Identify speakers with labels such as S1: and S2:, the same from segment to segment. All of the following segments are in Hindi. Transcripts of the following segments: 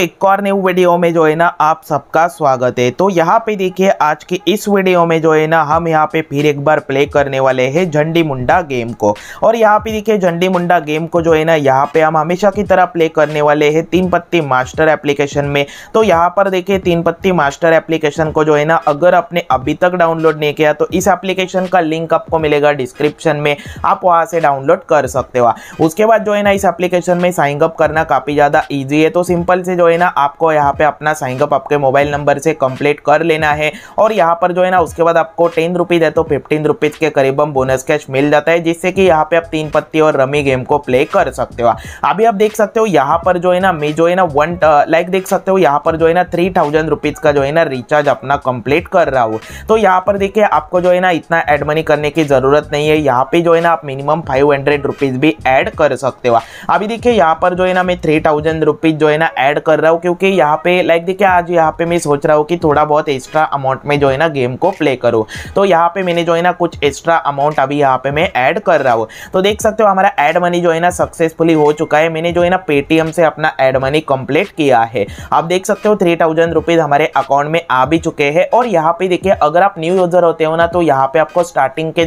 S1: एक और न्यू वीडियो में जो है ना आप सबका स्वागत है तो यहाँ पे देखिए आज के इस वीडियो में जो है ना हम यहाँ पे फिर एक बार प्ले करने वाले हैं झंडी मुंडा गेम को और यहाँ पे देखिए झंडी मुंडा गेम को जो है ना यहाँ पे हम हमेशा की तरह प्ले करने वाले हैं तीन पत्ती मास्टर एप्लीकेशन में तो यहाँ पर देखिए तीन पत्ती मास्टर एप्लीकेशन को जो है ना अगर आपने अभी तक डाउनलोड नहीं किया तो इस एप्लीकेशन का लिंक आपको मिलेगा डिस्क्रिप्शन में आप वहाँ से डाउनलोड कर सकते हो उसके बाद जो है ना इस एप्लीकेशन में साइनअप करना काफ़ी ज़्यादा ईजी है तो सिंपल से जो है ना आपको यहाँ पे अपना साइनअप आपके मोबाइल नंबर से कंप्लीट कर लेना है और यहाँ पर जो है ना उसके बाद आपको टेन रुपीज़ है तो फिफ्टीन रुपीज़ के करीबन बोनस कैश मिल जाता है जिससे कि यहाँ पे आप तीन पत्ती और रमी गेम को प्ले कर सकते हो अभी आप देख सकते हो यहाँ पर जो है ना मैं जो है ना वन लाइक देख सकते हो यहाँ पर जो है ना थ्री थाउजेंड का जो है ना रिचार्ज अपना कंप्लीट कर रहा हूँ तो यहाँ पर देखिए आपको जो है ना इतना एड मनी करने की ज़रूरत नहीं है यहाँ पे जो है ना आप मिनिमम फाइव भी एड कर सकते हो अभी देखिए यहाँ पर जो है ना मैं थ्री थाउजेंड जो है ना एड कर रहा हूँ क्योंकि यहाँ पे लाइक देखिए आज यहाँ पे मैं सोच रहा हूँ कि थोड़ा बहुत एक्स्ट्रा अमाउंट में जो है ना गेम को प्ले करूँ तो यहाँ पे मैंने जो है ना कुछ एक्स्ट्रा अमाउंट अभी यहाँ पे मैं ऐड कर रहा हूँ तो देख सकते हो हमारा एड मनी जो है ना सक्सेसफुली हो चुका है मैंने जो है ना पेटीएम से अपना एड मनी कम्प्लीट किया है आप देख सकते हो थ्री थाउजेंड हमारे अकाउंट में आ भी चुके हैं और यहाँ पे देखिए अगर आप न्यू यूज़र होते हो ना तो यहाँ पे आपको स्टार्टिंग के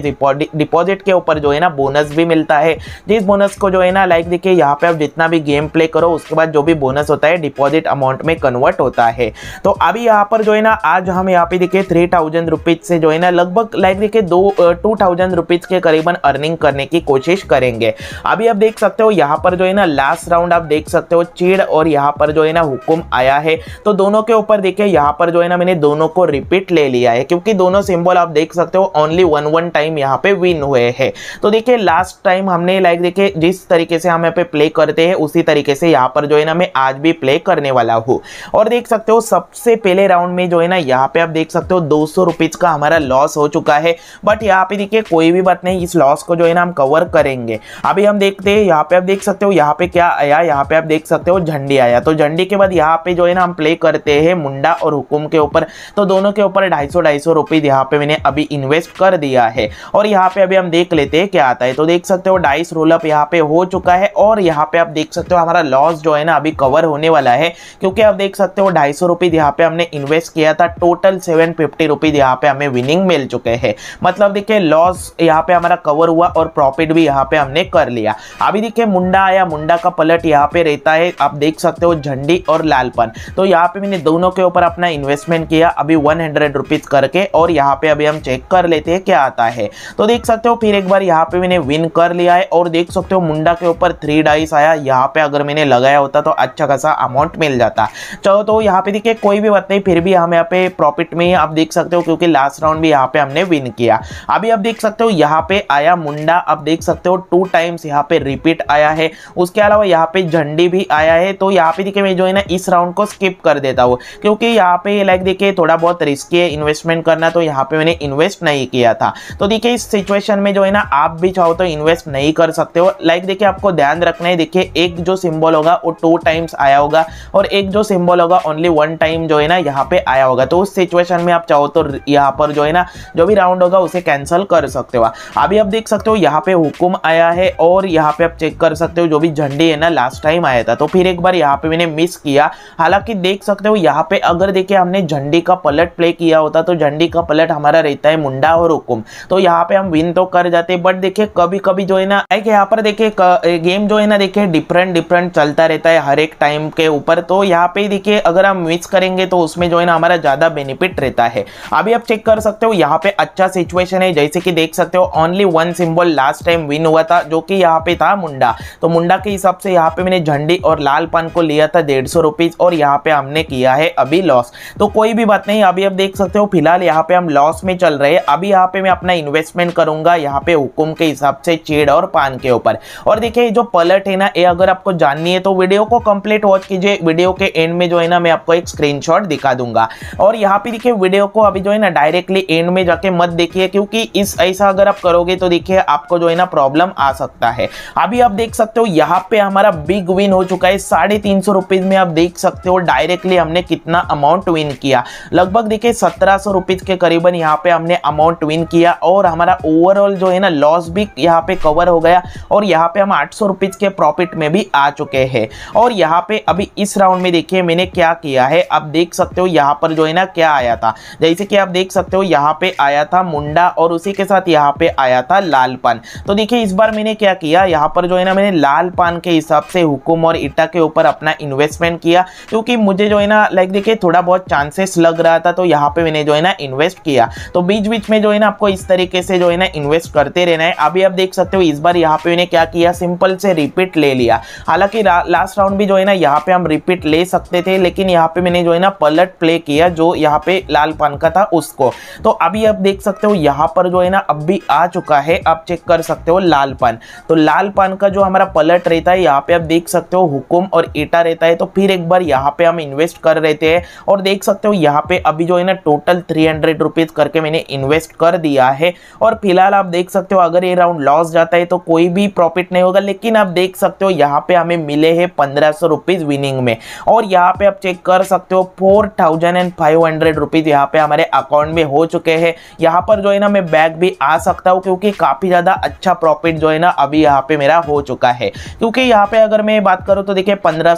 S1: डिपॉजिट के ऊपर जो है ना बोनस भी मिलता है जिस बोनस को जो है ना लाइक देखिए यहाँ पे आप जितना भी गेम प्ले करो उसके बाद जो भी बोनस होता है डिपॉजिट अमाउंट में कन्वर्ट होता है तो अभी यहाँ पर जो है ना आज हम यहाँ पे देखिए थ्री थाउजेंड रुपीज से जो है ना लगभग लाइक देखिए दो टू थाउजेंड रुपीज के करीबन अर्निंग करने की कोशिश करेंगे अभी आप देख सकते हो यहाँ पर जो है ना लास्ट राउंड आप देख सकते हो चीड़ और यहाँ पर जो है ना हुक्म आया है तो दोनों के ऊपर देखिए यहाँ पर जो है ना मैंने दोनों को रिपीट ले लिया है क्योंकि दोनों सिंबल आप देख सकते हो ओनली वन वन टाइम यहाँ पे विन हुए हैं तो देखिए लास्ट टाइम हमने लाइक देखिए जिस तरीके से हम यहाँ पे प्ले करते हैं उसी तरीके से यहाँ पर जो है ना मैं आज भी प्ले करने वाला हो और देख सकते हो सबसे पहले राउंड में जो है ना यहाँ पे आप देख सकते हो दो सौ का हमारा लॉस हो चुका है बट यहाँ पे देखिए कोई भी बात नहीं इस लॉस को जो है ना हम कवर करेंगे अभी हम देखते हैं यहाँ पे आप देख सकते हो यहाँ पे क्या आया यहाँ पे आप देख सकते हो झंडी आया तो झंडी के बाद यहाँ पे जो है ना हम प्ले करते हैं मुंडा और हुकुम के ऊपर तो दोनों के ऊपर ढाई सौ ढाई सौ रुपीज यहाँ पे मैंने अभी इन्वेस्ट कर दिया है और यहाँ पे अभी हम देख लेते हैं क्या आता है तो देख सकते हो डाइस रोलअप यहाँ पे हो चुका है और यहाँ पे आप देख सकते हो हमारा लॉस जो है ना अभी कवर होने वाला सकता है क्योंकि आप देख सकते हो ढाई सौ रुपीज़ यहाँ पे हमने इन्वेस्ट किया था टोटल सेवन फिफ्टी रुपीज़ यहाँ पे हमें विनिंग मिल चुके हैं मतलब देखिए लॉस यहाँ पे हमारा कवर हुआ और प्रॉफिट भी यहाँ पे हमने कर लिया अभी देखिए मुंडा आया मुंडा का पलट यहाँ पे रहता है आप देख सकते हो झंडी और लालपन तो यहाँ पे मैंने दोनों के ऊपर अपना इन्वेस्टमेंट किया अभी वन हंड्रेड रुपीज़ करके और यहाँ पे अभी हम चेक कर लेते हैं क्या आता है तो देख सकते हो फिर एक बार यहाँ पे मैंने विन कर लिया है और देख सकते हो मुंडा के ऊपर थ्री डाइस आया यहाँ पे अगर मैंने लगाया होता तो अच्छा खासा अमाउंट अमाउंट मिल जाता चलो तो यहाँ पे देखिए कोई भी बात नहीं फिर भी हम यहाँ पे प्रॉफिट में आप देख सकते हो क्योंकि लास्ट राउंड भी यहाँ पे हमने विन किया अभी आप देख सकते हो यहाँ पे आया मुंडा आप देख सकते हो टू टाइम्स यहाँ पे रिपीट आया है उसके अलावा यहाँ पे झंडी भी आया है तो यहाँ पे देखिए मैं जो है ना इस राउंड को स्किप कर देता हूँ क्योंकि यहाँ पे लाइक देखिए थोड़ा बहुत रिस्की है इन्वेस्टमेंट करना तो यहाँ पे मैंने इन्वेस्ट नहीं किया था तो देखिए इस सिचुएशन में जो है ना आप भी चाहो तो इन्वेस्ट नहीं कर सकते हो लाइक देखिए आपको ध्यान रखना है देखिए एक जो सिंबल होगा वो टू टाइम्स आया होगा और एक जो सिंबल होगा ओनली वन टाइम जो है ना यहाँ पे आया होगा तो उस सिचुएशन में आप चाहो तो यहाँ पर जो है ना जो भी राउंड होगा उसे कैंसिल कर सकते हो अभी आप देख सकते हो यहाँ पे हुक्म आया है और यहाँ पे आप चेक कर सकते हो जो भी झंडी है ना लास्ट टाइम आया था तो फिर एक बार यहाँ पे मैंने मिस किया हालांकि देख सकते हो यहाँ पे अगर देखिए हमने झंडी का पलट प्ले किया होता तो झंडी का पलट हमारा रहता है मुंडा और हुक्म तो यहाँ पे हम विन तो कर जाते बट देखिए कभी कभी जो है ना एक यहाँ पर देखिए गेम जो है ना देखिए डिफरेंट डिफरेंट चलता रहता है हर एक टाइम के ऊपर तो यहाँ पे देखिए अगर हम मिस करेंगे तो उसमें जो है ना हमारा ज़्यादा बेनिफिट रहता है अभी आप चेक कर सकते हो यहाँ पे अच्छा सिचुएशन है जैसे कि देख सकते हो only one symbol last time win हुआ था जो कि यहाँ पे था मुंडा तो मुंडा के हिसाब से यहाँ पे मैंने झंडी और लाल पान को लिया था डेढ़ सौ रुपीज़ और यहाँ पे हमने किया है अभी लॉस तो कोई भी बात नहीं अभी आप देख सकते हो फिलहाल यहाँ पे हम लॉस में चल रहे हैं अभी यहाँ पे मैं अपना इन्वेस्टमेंट करूंगा यहाँ पे हुकुम के हिसाब से चेड़ और पान के ऊपर और देखिए जो पलट है ना ये अगर आपको जाननी है तो वीडियो को कंप्लीट वॉच कीजिए वीडियो के एंड में जो है ना मैं आपको एक स्क्रीनशॉट दिखा दूंगा और यहाँ पे देखिए वीडियो को अभी जो है ना डायरेक्टली एंड में जाके मत देखिए क्योंकि इस ऐसा अगर आप करोगे तो देखिए आपको जो है ना प्रॉब्लम आ सकता है अभी आप देख सकते हो यहाँ पे हमारा बिग विन हो चुका है साढ़े तीन सौ रुपीज़ में आप देख सकते हो डायरेक्टली हमने कितना अमाउंट विन किया लगभग देखिए सत्रह सौ रुपीज़ के करीबन यहाँ पे हमने अमाउंट विन किया और हमारा ओवरऑल जो है ना लॉस भी यहाँ पे कवर हो गया और यहाँ पे हम आठ सौ के प्रॉफिट में भी आ चुके हैं और यहाँ पे अभी इस राउंड में देखिए मैंने क्या किया है आप देख सकते हो यहाँ पर जो है ना क्या आया था जैसे कि आप देख सकते हो यहाँ पे आया था मुंडा और उसी के साथ यहाँ पे आया था लाल पान तो देखिए इस बार मैंने क्या किया यहाँ पर जो है ना मैंने लाल पान के हिसाब से हुकुम और इटा के ऊपर अपना इन्वेस्टमेंट किया क्योंकि मुझे जो है ना लाइक देखिए थोड़ा बहुत चांसेस लग रहा था तो यहाँ पे मैंने जो है ना इन्वेस्ट किया तो बीच बीच में जो है ना आपको इस तरीके से जो है ना इन्वेस्ट करते रहना है अभी आप देख सकते हो इस बार यहाँ पे मैंने क्या किया सिंपल से रिपीट ले लिया हालांकि लास्ट राउंड भी जो है ना यहाँ पे हम हम रिपीट ले सकते थे लेकिन यहाँ पे मैंने जो है ना पलट प्ले किया जो यहाँ पे लाल पान का था उसको तो अभी आप देख सकते हो यहाँ पर जो है ना अब भी आ चुका है आप चेक कर सकते हो लाल पान तो लाल पान का जो हमारा पलट रहता है यहाँ पे आप देख सकते हो हुकुम और ईटा रहता है तो फिर एक बार यहाँ पे हम इन्वेस्ट कर रहे थे और देख सकते हो यहाँ पे अभी जो है ना टोटल थ्री हंड्रेड रुपीज करके मैंने इन्वेस्ट कर दिया है और फिलहाल आप देख सकते हो अगर ये राउंड लॉस जाता है तो कोई भी प्रॉफिट नहीं होगा लेकिन आप देख सकते हो यहाँ पे हमें मिले हैं पंद्रह सौ रुपीज विनिंग ट्रेडिंग में और यहाँ पे आप चेक कर सकते हो four thousand and five hundred rupees यहाँ पे हमारे अकाउंट में हो चुके हैं यहाँ पर जो है ना मैं बैक भी आ सकता हूँ क्योंकि काफ़ी ज़्यादा अच्छा प्रॉफिट जो है ना अभी यहाँ पे मेरा हो चुका है क्योंकि यहाँ पे अगर मैं बात करूँ तो देखिए पंद्रह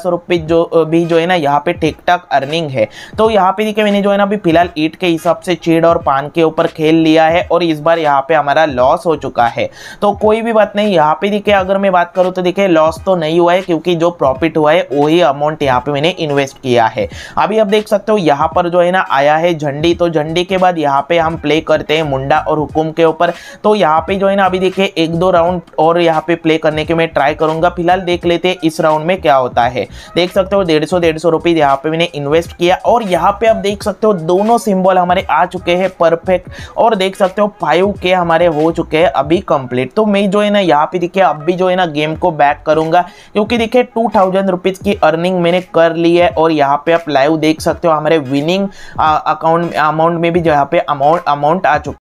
S1: जो भी जो है ना यहाँ पे ठीक ठाक अर्निंग है तो यहाँ पे देखिए मैंने जो है ना अभी फिलहाल ईट के हिसाब से चीड़ और पान के ऊपर खेल लिया है और इस बार यहाँ पे हमारा लॉस हो चुका है तो कोई भी बात नहीं यहाँ पे देखिए अगर मैं बात करूँ तो देखिए लॉस तो नहीं हुआ है क्योंकि जो प्रॉफिट हुआ है वही अमाउंट अमाउंट यहाँ पे मैंने इन्वेस्ट किया है अभी आप देख सकते हो यहाँ पर जो है ना आया है झंडी तो झंडी के बाद यहाँ पे हम प्ले करते हैं मुंडा और हुकुम के ऊपर तो यहाँ पे जो है ना अभी देखिए एक दो राउंड और यहाँ पे प्ले करने के मैं ट्राई करूंगा फिलहाल देख लेते हैं इस राउंड में क्या होता है देख सकते हो डेढ़ सौ डेढ़ सौ रुपीज़ यहाँ पे मैंने इन्वेस्ट किया और यहाँ पे आप देख सकते हो दोनों सिंबल हमारे आ चुके हैं परफेक्ट और देख सकते हो फाइव के हमारे हो चुके हैं अभी कंप्लीट तो मैं जो है ना यहाँ पे देखिए अब भी जो है ना गेम को बैक करूंगा क्योंकि देखिए टू थाउजेंड की अर्निंग अर्निंग मैंने कर ली है और यहाँ पे आप लाइव देख सकते हो हमारे विनिंग अकाउंट अमाउंट में भी जहाँ पे अमाउंट अमाउंट आ चुका